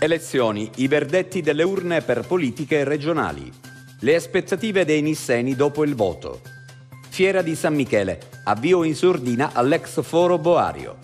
Elezioni, i verdetti delle urne per politiche regionali. Le aspettative dei nisseni dopo il voto. Fiera di San Michele, avvio in sordina all'ex foro Boario.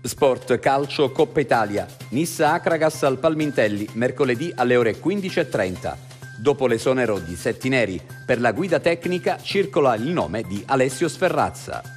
Sport, calcio, Coppa Italia. Nissa Acragas al Palmintelli, mercoledì alle ore 15.30. Dopo l'esonero di Settineri, per la guida tecnica circola il nome di Alessio Sferrazza.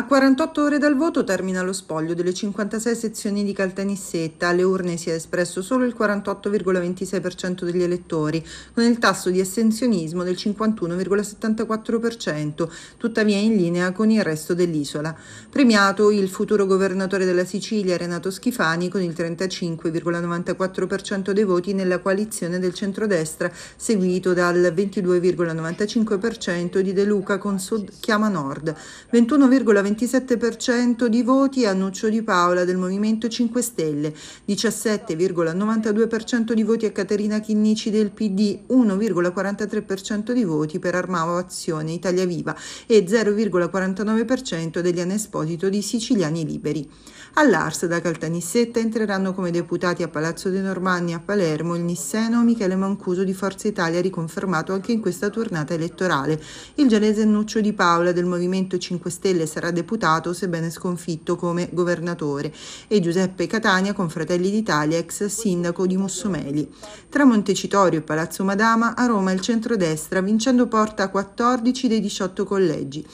A 48 ore dal voto termina lo spoglio delle 56 sezioni di Caltanissetta. Alle urne si è espresso solo il 48,26% degli elettori, con il tasso di assensionismo del 51,74%, tuttavia in linea con il resto dell'isola. Premiato il futuro governatore della Sicilia Renato Schifani con il 35,94% dei voti nella coalizione del centrodestra, seguito dal 22,95% di De Luca con Sud Chiama Nord. 21,25% 27,27% di voti a Nuccio Di Paola del Movimento 5 Stelle, 17,92% di voti a Caterina Chinnici del PD, 1,43% di voti per Armao Azione Italia Viva e 0,49% degli anesposito di Siciliani Liberi. All'Ars da Caltanissetta entreranno come deputati a Palazzo De Normanni a Palermo il Nisseno Michele Mancuso di Forza Italia riconfermato anche in questa tornata elettorale. Il genese Nuccio Di Paola del Movimento 5 Stelle sarà ancora deputato, sebbene sconfitto come governatore, e Giuseppe Catania con Fratelli d'Italia, ex sindaco di Mussomeli. Tra Montecitorio e Palazzo Madama, a Roma il centrodestra, vincendo porta a 14 dei 18 collegi.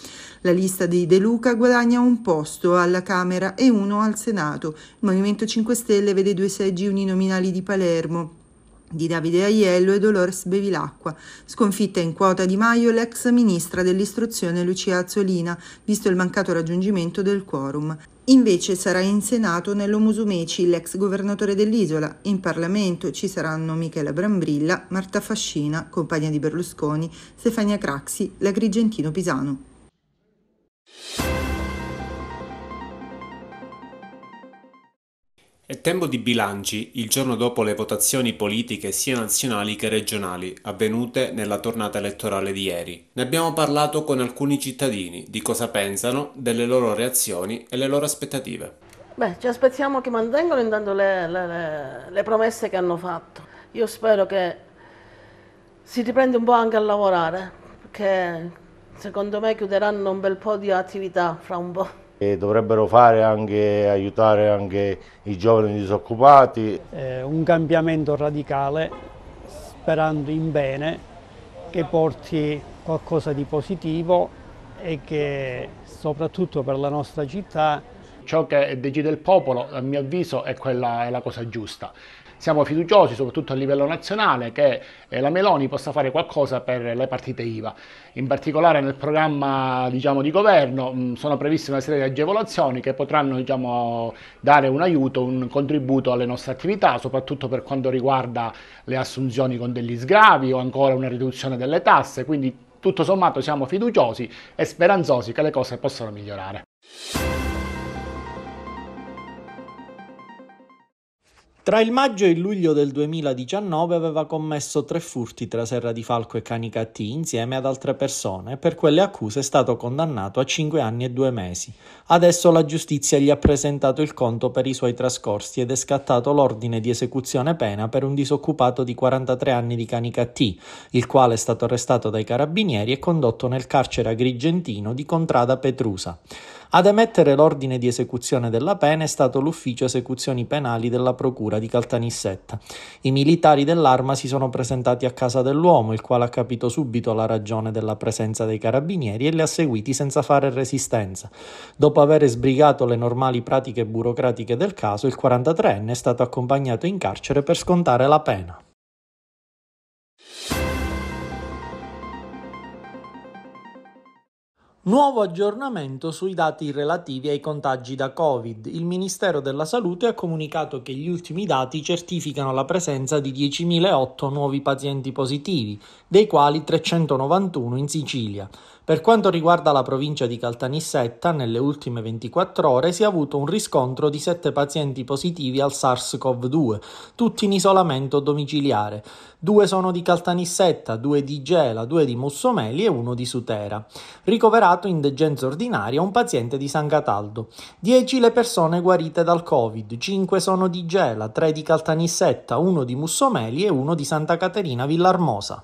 La lista di De Luca guadagna un posto alla Camera e uno al Senato. Il Movimento 5 Stelle vede due seggi uninominali di Palermo di Davide Aiello e Dolores Bevilacqua, sconfitta in quota di Maio l'ex ministra dell'istruzione Lucia Azzolina, visto il mancato raggiungimento del quorum. Invece sarà in Senato Nello Musumeci, l'ex governatore dell'isola. In Parlamento ci saranno Michela Brambrilla, Marta Fascina, compagna di Berlusconi, Stefania Craxi, l'Agrigentino Pisano. È tempo di bilanci il giorno dopo le votazioni politiche sia nazionali che regionali avvenute nella tornata elettorale di ieri. Ne abbiamo parlato con alcuni cittadini di cosa pensano, delle loro reazioni e le loro aspettative. Beh, ci aspettiamo che mantengano intanto le, le, le, le promesse che hanno fatto. Io spero che si riprenda un po' anche a lavorare, perché secondo me chiuderanno un bel po' di attività fra un po' e dovrebbero fare anche, aiutare anche i giovani disoccupati. Eh, un cambiamento radicale, sperando in bene, che porti qualcosa di positivo e che soprattutto per la nostra città ciò che decide il popolo, a mio avviso, è, quella, è la cosa giusta siamo fiduciosi, soprattutto a livello nazionale, che eh, la Meloni possa fare qualcosa per le partite IVA. In particolare nel programma diciamo, di governo mm, sono previste una serie di agevolazioni che potranno diciamo, dare un aiuto, un contributo alle nostre attività, soprattutto per quanto riguarda le assunzioni con degli sgravi o ancora una riduzione delle tasse. Quindi tutto sommato siamo fiduciosi e speranzosi che le cose possano migliorare. Tra il maggio e il luglio del 2019 aveva commesso tre furti tra Serra di Falco e Canicattì insieme ad altre persone e per quelle accuse è stato condannato a 5 anni e 2 mesi. Adesso la giustizia gli ha presentato il conto per i suoi trascorsi ed è scattato l'ordine di esecuzione pena per un disoccupato di 43 anni di Canicattì, il quale è stato arrestato dai carabinieri e condotto nel carcere agrigentino di Contrada Petrusa. Ad emettere l'ordine di esecuzione della pena è stato l'ufficio esecuzioni penali della procura di Caltanissetta. I militari dell'arma si sono presentati a casa dell'uomo, il quale ha capito subito la ragione della presenza dei carabinieri e li ha seguiti senza fare resistenza. Dopo aver sbrigato le normali pratiche burocratiche del caso, il 43enne è stato accompagnato in carcere per scontare la pena. Nuovo aggiornamento sui dati relativi ai contagi da Covid. Il Ministero della Salute ha comunicato che gli ultimi dati certificano la presenza di 10.008 nuovi pazienti positivi, dei quali 391 in Sicilia. Per quanto riguarda la provincia di Caltanissetta, nelle ultime 24 ore si è avuto un riscontro di 7 pazienti positivi al SARS-CoV-2, tutti in isolamento domiciliare. Due sono di Caltanissetta, due di Gela, due di Mussomeli e uno di Sutera. Ricoverato dichiarato in degenza ordinaria un paziente di San Cataldo. 10 le persone guarite dal Covid, 5 sono di Gela, 3 di Caltanissetta, 1 di Mussomeli e 1 di Santa Caterina Villarmosa.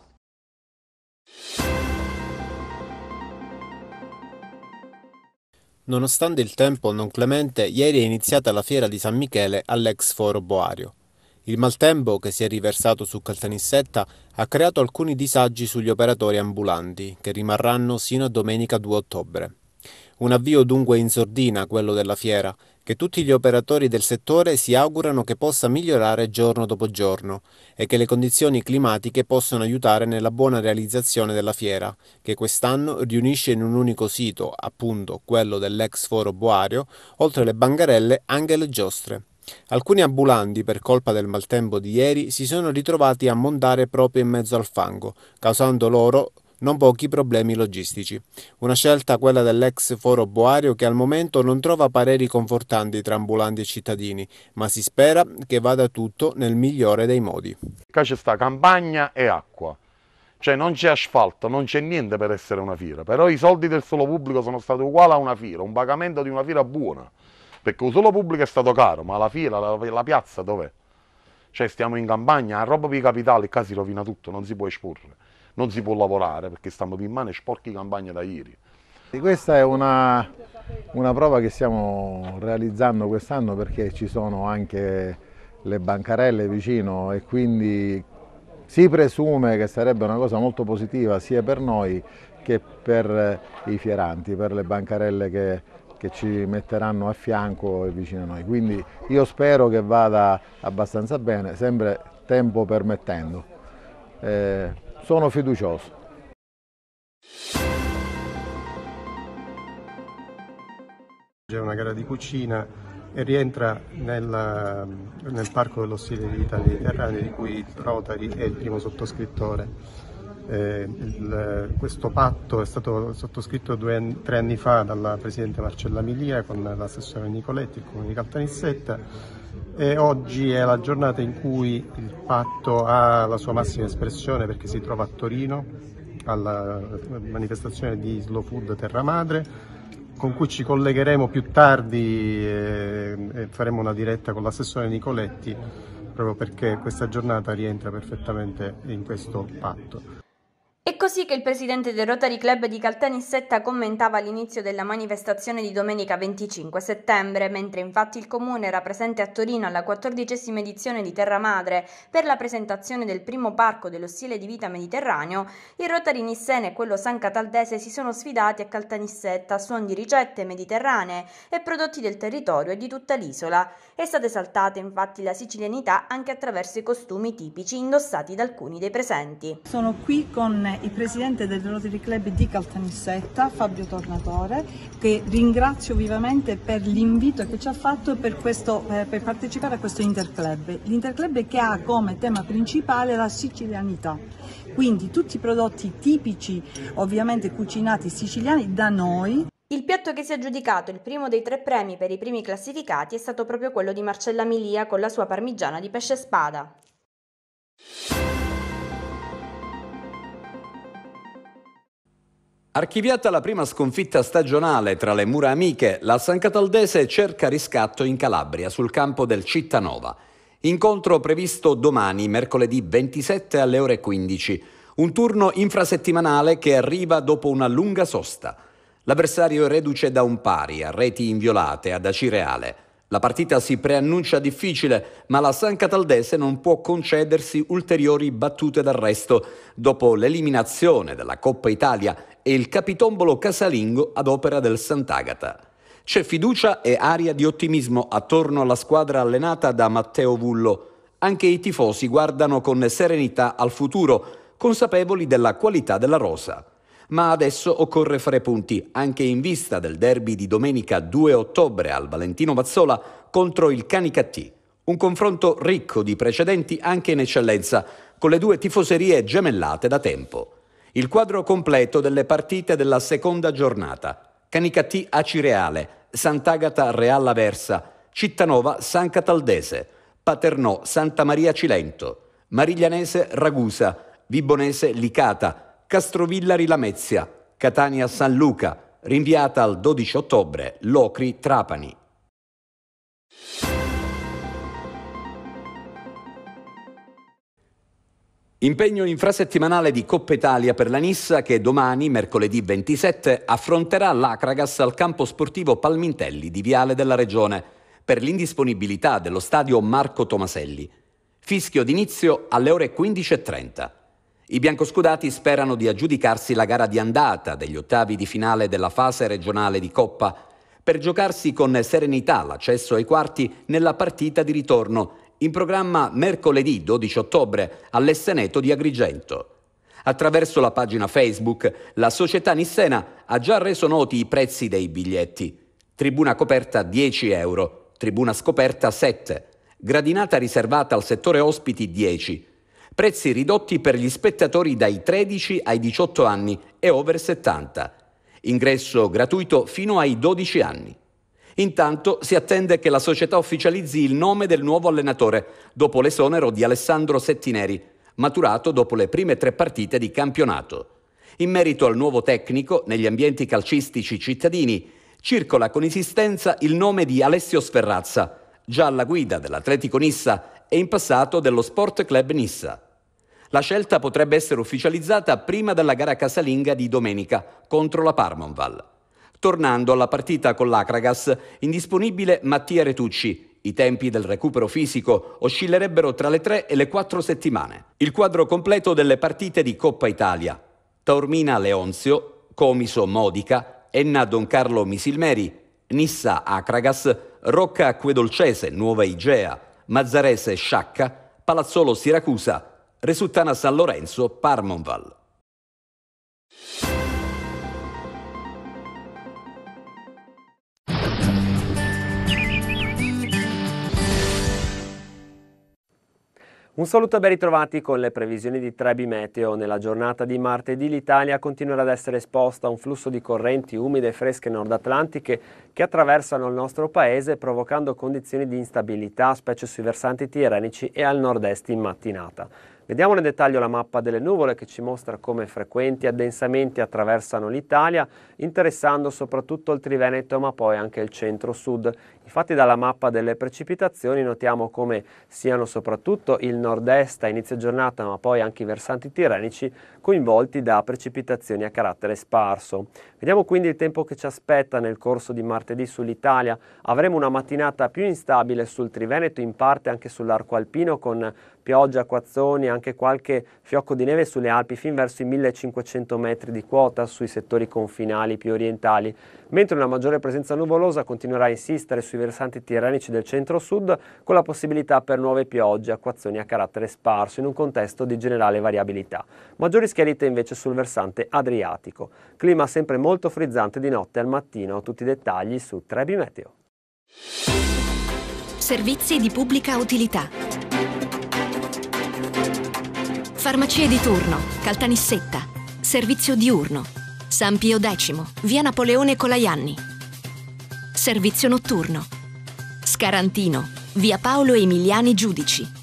Nonostante il tempo non clemente, ieri è iniziata la fiera di San Michele all'ex foro Boario. Il maltempo che si è riversato su Caltanissetta ha creato alcuni disagi sugli operatori ambulanti, che rimarranno sino a domenica 2 ottobre. Un avvio dunque in sordina quello della fiera, che tutti gli operatori del settore si augurano che possa migliorare giorno dopo giorno e che le condizioni climatiche possano aiutare nella buona realizzazione della fiera, che quest'anno riunisce in un unico sito, appunto quello dell'ex foro Boario, oltre le bangarelle anche le giostre. Alcuni ambulanti, per colpa del maltempo di ieri, si sono ritrovati a montare proprio in mezzo al fango, causando loro non pochi problemi logistici. Una scelta quella dell'ex foro boario che al momento non trova pareri confortanti tra ambulanti e cittadini, ma si spera che vada tutto nel migliore dei modi. Qua c'è sta campagna e acqua, cioè non c'è asfalto, non c'è niente per essere una fiera, però i soldi del solo pubblico sono stati uguali a una fiera, un pagamento di una fiera buona perché l'uso pubblico è stato caro, ma la fila, la, la piazza dov'è? Cioè stiamo in campagna, a roba di capitale, capitali, qua si rovina tutto, non si può esporre, non si può lavorare perché stanno in mano e sporchi in campagna da ieri. questa è una, una prova che stiamo realizzando quest'anno perché ci sono anche le bancarelle vicino e quindi si presume che sarebbe una cosa molto positiva sia per noi che per i fieranti, per le bancarelle che che ci metteranno a fianco e vicino a noi. Quindi io spero che vada abbastanza bene, sempre tempo permettendo. Eh, sono fiducioso. È una gara di cucina e rientra nella, nel, parco dello stile di vita mediterraneo di cui Rotari è il primo sottoscrittore. Eh, il, questo patto è stato sottoscritto due, tre anni fa dalla Presidente Marcella Milia con l'assessore Nicoletti, il Comune di Caltanissetta e oggi è la giornata in cui il patto ha la sua massima espressione perché si trova a Torino alla manifestazione di Slow Food Terra Madre con cui ci collegheremo più tardi e, eh, e faremo una diretta con l'assessore Nicoletti proprio perché questa giornata rientra perfettamente in questo patto. È così che il presidente del Rotary Club di Caltanissetta commentava all'inizio della manifestazione di domenica 25 settembre, mentre infatti il comune era presente a Torino alla quattordicesima edizione di Terra Madre per la presentazione del primo parco dello stile di vita mediterraneo, il Rotary Nissene e quello San Cataldese si sono sfidati a Caltanissetta a suon di ricette mediterranee e prodotti del territorio e di tutta l'isola. È stata esaltata infatti la sicilianità anche attraverso i costumi tipici indossati da alcuni dei presenti. Sono qui con il presidente del Rotary Club di Caltanissetta, Fabio Tornatore, che ringrazio vivamente per l'invito che ci ha fatto per, questo, eh, per partecipare a questo interclub. L'interclub che ha come tema principale la sicilianità, quindi tutti i prodotti tipici, ovviamente cucinati siciliani da noi. Il piatto che si è aggiudicato il primo dei tre premi per i primi classificati è stato proprio quello di Marcella Milia con la sua parmigiana di pesce spada. Archiviata la prima sconfitta stagionale tra le mura amiche, la San Cataldese cerca riscatto in Calabria sul campo del Cittanova. Incontro previsto domani, mercoledì 27 alle ore 15, un turno infrasettimanale che arriva dopo una lunga sosta. L'avversario è reduce da un pari, a reti inviolate, ad Acireale. La partita si preannuncia difficile, ma la San Cataldese non può concedersi ulteriori battute d'arresto dopo l'eliminazione della Coppa Italia e il capitombolo casalingo ad opera del Sant'Agata. C'è fiducia e aria di ottimismo attorno alla squadra allenata da Matteo Vullo. Anche i tifosi guardano con serenità al futuro, consapevoli della qualità della rosa. Ma adesso occorre fare punti, anche in vista del derby di domenica 2 ottobre al Valentino Mazzola contro il Canicattì. Un confronto ricco di precedenti anche in eccellenza, con le due tifoserie gemellate da tempo. Il quadro completo delle partite della seconda giornata. Canicattì Acireale, Sant'Agata Real Aversa, Cittanova San Cataldese, Paternò Santa Maria Cilento, Mariglianese Ragusa, Vibonese Licata, Castrovillari Lamezia, Catania San Luca, rinviata al 12 ottobre, Locri Trapani. Impegno infrasettimanale di Coppa Italia per la Nissa che domani, mercoledì 27, affronterà l'Acragas al campo sportivo Palmintelli di Viale della Regione per l'indisponibilità dello stadio Marco Tomaselli. Fischio d'inizio alle ore 15.30. I biancoscudati sperano di aggiudicarsi la gara di andata degli ottavi di finale della fase regionale di Coppa per giocarsi con serenità l'accesso ai quarti nella partita di ritorno in programma mercoledì 12 ottobre all'Esseneto di Agrigento. Attraverso la pagina Facebook, la società Nissena ha già reso noti i prezzi dei biglietti. Tribuna coperta 10 euro, tribuna scoperta 7, gradinata riservata al settore ospiti 10, prezzi ridotti per gli spettatori dai 13 ai 18 anni e over 70, ingresso gratuito fino ai 12 anni. Intanto si attende che la società ufficializzi il nome del nuovo allenatore, dopo l'esonero di Alessandro Settineri, maturato dopo le prime tre partite di campionato. In merito al nuovo tecnico, negli ambienti calcistici cittadini, circola con insistenza il nome di Alessio Sferrazza, già alla guida dell'Atletico Nissa e in passato dello Sport Club Nissa. La scelta potrebbe essere ufficializzata prima della gara casalinga di domenica contro la Parmonval. Tornando alla partita con l'Acragas, indisponibile Mattia Retucci, i tempi del recupero fisico oscillerebbero tra le 3 e le 4 settimane. Il quadro completo delle partite di Coppa Italia. Taormina Leonzio, Comiso Modica, Enna Don Carlo Misilmeri, Nissa Acragas, Rocca Acquedolcese Nuova Igea, Mazzarese Sciacca, Palazzolo Siracusa, Resuttana San Lorenzo Parmonval. Un saluto e ben ritrovati con le previsioni di Trebi Meteo. Nella giornata di martedì l'Italia continuerà ad essere esposta a un flusso di correnti umide e fresche nordatlantiche che attraversano il nostro paese provocando condizioni di instabilità, specie sui versanti tirrenici e al nord-est in mattinata. Vediamo nel dettaglio la mappa delle nuvole che ci mostra come frequenti addensamenti attraversano l'Italia, interessando soprattutto il Triveneto ma poi anche il centro-sud. Infatti dalla mappa delle precipitazioni notiamo come siano soprattutto il nord-est a inizio giornata ma poi anche i versanti tirrenici coinvolti da precipitazioni a carattere sparso. Vediamo quindi il tempo che ci aspetta nel corso di martedì sull'Italia. Avremo una mattinata più instabile sul Triveneto, in parte anche sull'arco alpino con pioggia, acquazzoni, anche qualche fiocco di neve sulle Alpi fin verso i 1500 metri di quota sui settori confinali più orientali, mentre una maggiore presenza nuvolosa continuerà a insistere sui versanti tirrenici del centro-sud con la possibilità per nuove piogge, acquazzoni a carattere sparso in un contesto di generale variabilità. Maggiori schiarite invece sul versante adriatico. Clima sempre molto frizzante di notte al mattino. Tutti i dettagli su Trebi Meteo. Servizi di pubblica utilità. Farmacie di turno, Caltanissetta, servizio diurno, San Pio X, via Napoleone Colaianni. Servizio notturno, Scarantino, via Paolo Emiliani Giudici.